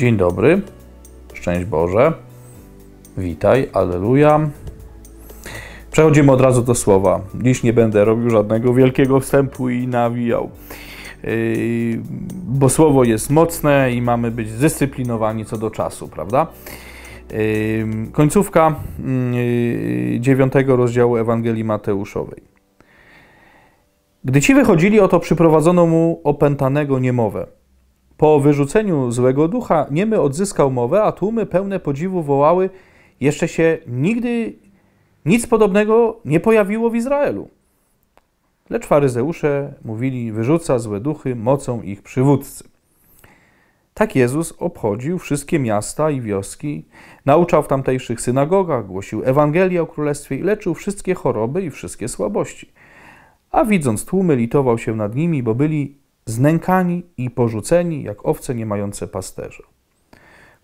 Dzień dobry, szczęść Boże, witaj, aleluja. Przechodzimy od razu do słowa. Dziś nie będę robił żadnego wielkiego wstępu i nawijał, yy, bo słowo jest mocne i mamy być zdyscyplinowani co do czasu, prawda? Yy, końcówka yy, dziewiątego rozdziału Ewangelii Mateuszowej. Gdy ci wychodzili, oto przyprowadzono mu opętanego niemowę. Po wyrzuceniu złego ducha niemy odzyskał mowę, a tłumy pełne podziwu wołały: Jeszcze się nigdy nic podobnego nie pojawiło w Izraelu. Lecz faryzeusze mówili: Wyrzuca złe duchy mocą ich przywódcy. Tak Jezus obchodził wszystkie miasta i wioski, nauczał w tamtejszych synagogach, głosił Ewangelię o Królestwie i leczył wszystkie choroby i wszystkie słabości. A widząc tłumy, litował się nad nimi, bo byli znękani i porzuceni, jak owce nie mające pasterza.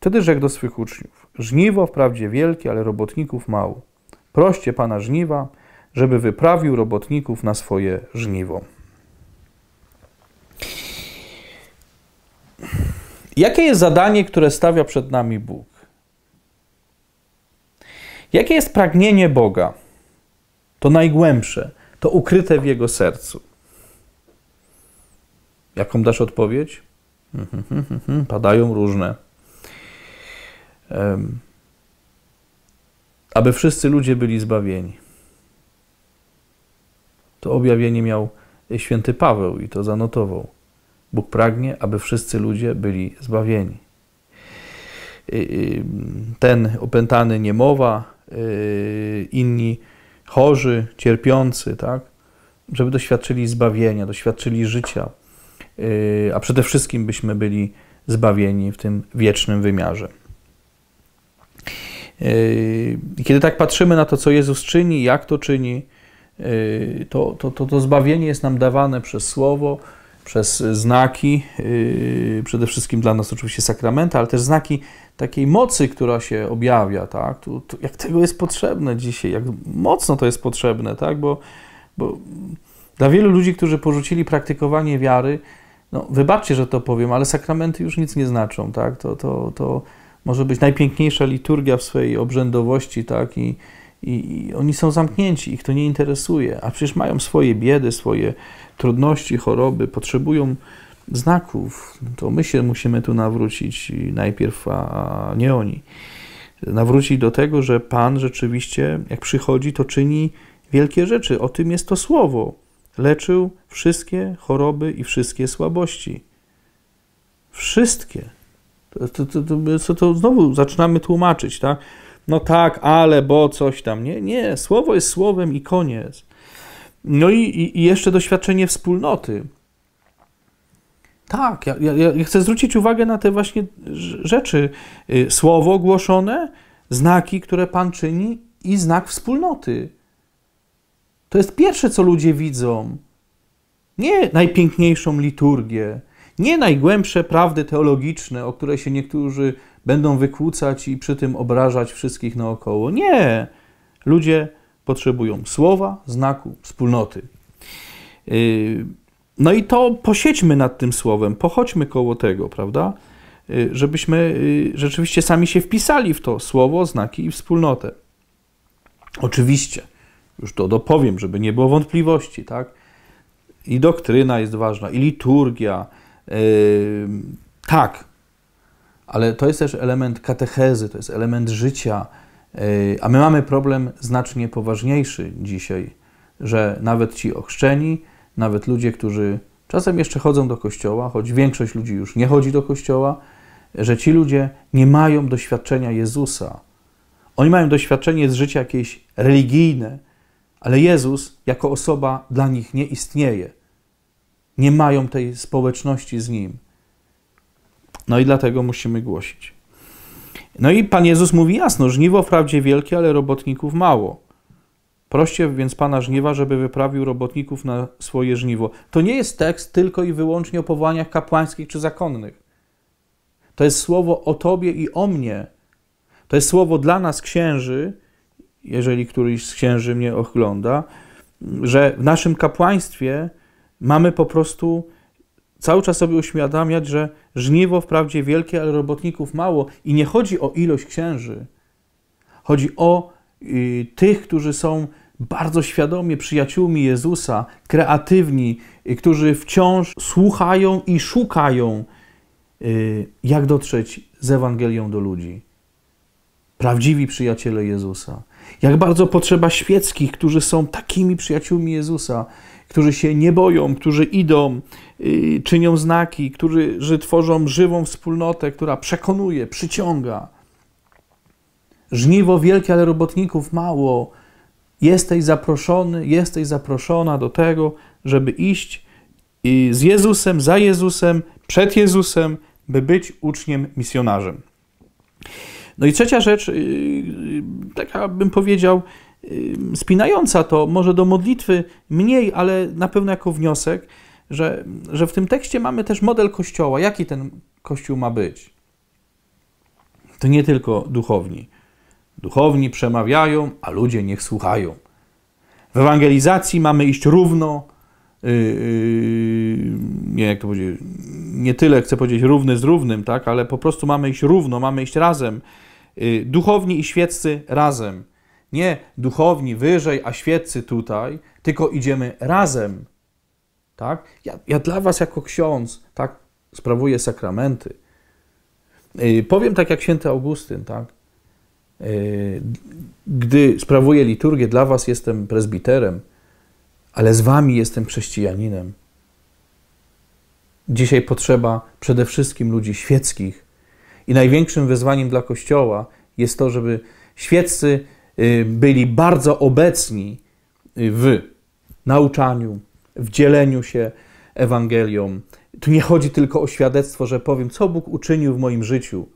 Wtedy rzekł do swych uczniów: Żniwo wprawdzie wielkie, ale robotników mało. Proście pana żniwa, żeby wyprawił robotników na swoje żniwo. Jakie jest zadanie, które stawia przed nami Bóg? Jakie jest pragnienie Boga? To najgłębsze, to ukryte w Jego sercu. Jaką dasz odpowiedź? Padają różne. Aby wszyscy ludzie byli zbawieni. To objawienie miał święty Paweł i to zanotował. Bóg pragnie, aby wszyscy ludzie byli zbawieni. Y, y, ten opętany niemowa, y, inni chorzy, cierpiący, tak? Żeby doświadczyli zbawienia, doświadczyli życia Yy, a przede wszystkim byśmy byli zbawieni w tym wiecznym wymiarze. Yy, kiedy tak patrzymy na to, co Jezus czyni, jak to czyni, yy, to, to, to, to zbawienie jest nam dawane przez Słowo, przez znaki, przede wszystkim dla nas oczywiście sakramenta, ale też znaki takiej mocy, która się objawia, tak? To, to jak tego jest potrzebne dzisiaj, jak mocno to jest potrzebne, tak? Bo, bo dla wielu ludzi, którzy porzucili praktykowanie wiary, no, wybaczcie, że to powiem, ale sakramenty już nic nie znaczą, tak? To, to, to może być najpiękniejsza liturgia w swojej obrzędowości, tak? I, i, I, oni są zamknięci, ich to nie interesuje, a przecież mają swoje biedy, swoje trudności, choroby, potrzebują znaków. To my się musimy tu nawrócić najpierw, a nie oni. Nawrócić do tego, że Pan rzeczywiście, jak przychodzi, to czyni wielkie rzeczy. O tym jest to słowo leczył wszystkie choroby i wszystkie słabości. Wszystkie. To, to, to, to, znowu zaczynamy tłumaczyć, tak? No tak, ale, bo coś tam. Nie, nie, słowo jest słowem i koniec. No i, i, i jeszcze doświadczenie wspólnoty. Tak, ja, ja, ja, chcę zwrócić uwagę na te właśnie rzeczy. Y, słowo głoszone, znaki, które Pan czyni i znak wspólnoty. To jest pierwsze, co ludzie widzą. Nie najpiękniejszą liturgię, nie najgłębsze prawdy teologiczne, o które się niektórzy będą wykłócać i przy tym obrażać wszystkich naokoło. Nie! Ludzie potrzebują słowa, znaku, wspólnoty. Y, no i to posiedźmy nad tym słowem, pochodźmy koło tego, prawda? Y, żebyśmy y, rzeczywiście sami się wpisali w to słowo, znaki i wspólnotę. Oczywiście już to dopowiem, żeby nie było wątpliwości, tak? I doktryna jest ważna, i liturgia. Yy, tak, ale to jest też element katechezy, to jest element życia. Yy, a my mamy problem znacznie poważniejszy dzisiaj, że nawet ci ochrzczeni, nawet ludzie, którzy czasem jeszcze chodzą do kościoła, choć większość ludzi już nie chodzi do kościoła, że ci ludzie nie mają doświadczenia Jezusa. Oni mają doświadczenie z życia jakieś religijne, ale Jezus jako osoba dla nich nie istnieje. Nie mają tej społeczności z Nim. No i dlatego musimy głosić. No i Pan Jezus mówi jasno, żniwo wprawdzie wielkie, ale robotników mało. Proście więc Pana żniwa, żeby wyprawił robotników na swoje żniwo. To nie jest tekst tylko i wyłącznie o powołaniach kapłańskich czy zakonnych. To jest słowo o Tobie i o mnie. To jest słowo dla nas, księży, jeżeli któryś z księży mnie ogląda, że w naszym kapłaństwie mamy po prostu cały czas sobie uświadamiać, że żniwo wprawdzie wielkie, ale robotników mało i nie chodzi o ilość księży. Chodzi o y, tych, którzy są bardzo świadomie przyjaciółmi Jezusa, kreatywni, y, którzy wciąż słuchają i szukają, y, jak dotrzeć z Ewangelią do ludzi. Prawdziwi przyjaciele Jezusa. Jak bardzo potrzeba świeckich, którzy są takimi przyjaciółmi Jezusa, którzy się nie boją, którzy idą, yy, czynią znaki, którzy tworzą żywą wspólnotę, która przekonuje, przyciąga. Żniwo wielkie, ale robotników mało. Jesteś zaproszony, jesteś zaproszona do tego, żeby iść y, z Jezusem, za Jezusem, przed Jezusem, by być uczniem misjonarzem. No i trzecia rzecz, y, y, taka bym powiedział, y, spinająca to może do modlitwy mniej, ale na pewno jako wniosek, że, że w tym tekście mamy też model kościoła. Jaki ten kościół ma być? To nie tylko duchowni. Duchowni przemawiają, a ludzie niech słuchają. W ewangelizacji mamy iść równo, Y, y, nie jak to powiedzieć, nie tyle chcę powiedzieć równy z równym, tak, ale po prostu mamy iść równo, mamy iść razem. Y, duchowni i świeccy razem. Nie duchowni wyżej, a świeccy tutaj, tylko idziemy razem. Tak? Ja, ja dla was jako ksiądz tak, sprawuję sakramenty. Powiem tak jak święty Augustyn, tak? Gdy sprawuję liturgię, dla was jestem prezbiterem, ale z wami jestem chrześcijaninem. Dzisiaj potrzeba przede wszystkim ludzi świeckich. I największym wyzwaniem dla Kościoła jest to, żeby świeccy y, byli bardzo obecni y, w nauczaniu, w dzieleniu się Ewangelią. Tu nie chodzi tylko o świadectwo, że powiem, co Bóg uczynił w moim życiu.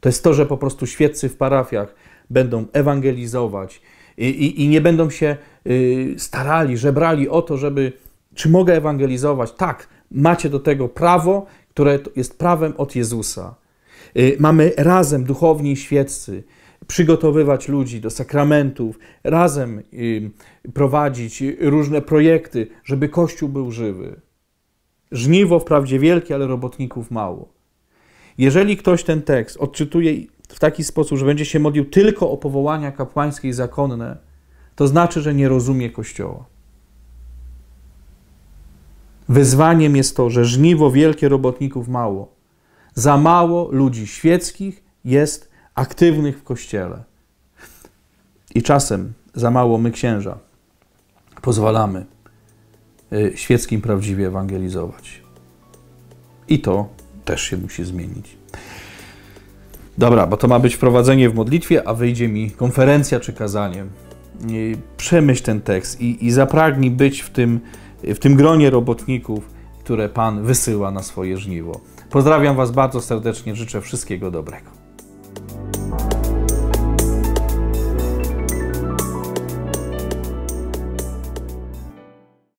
To jest to, że po prostu świeccy w parafiach będą ewangelizować i, i, i nie będą się Y, starali, żebrali o to, żeby czy mogę ewangelizować? Tak, macie do tego prawo, które jest prawem od Jezusa. Y, mamy razem, duchowni i świeccy, przygotowywać ludzi do sakramentów, razem y, prowadzić różne projekty, żeby Kościół był żywy. Żniwo wprawdzie wielkie, ale robotników mało. Jeżeli ktoś ten tekst odczytuje w taki sposób, że będzie się modlił tylko o powołania kapłańskie i zakonne, to znaczy, że nie rozumie Kościoła. Wyzwaniem jest to, że żniwo wielkie robotników mało. Za mało ludzi świeckich jest aktywnych w Kościele. I czasem za mało my, księża, pozwalamy y, świeckim prawdziwie ewangelizować. I to też się musi zmienić. Dobra, bo to ma być wprowadzenie w modlitwie, a wyjdzie mi konferencja czy kazanie. E, przemyśl ten tekst i, i zapragnij być w tym, w tym gronie robotników, które Pan wysyła na swoje żniwo. Pozdrawiam Was bardzo serdecznie, życzę wszystkiego dobrego.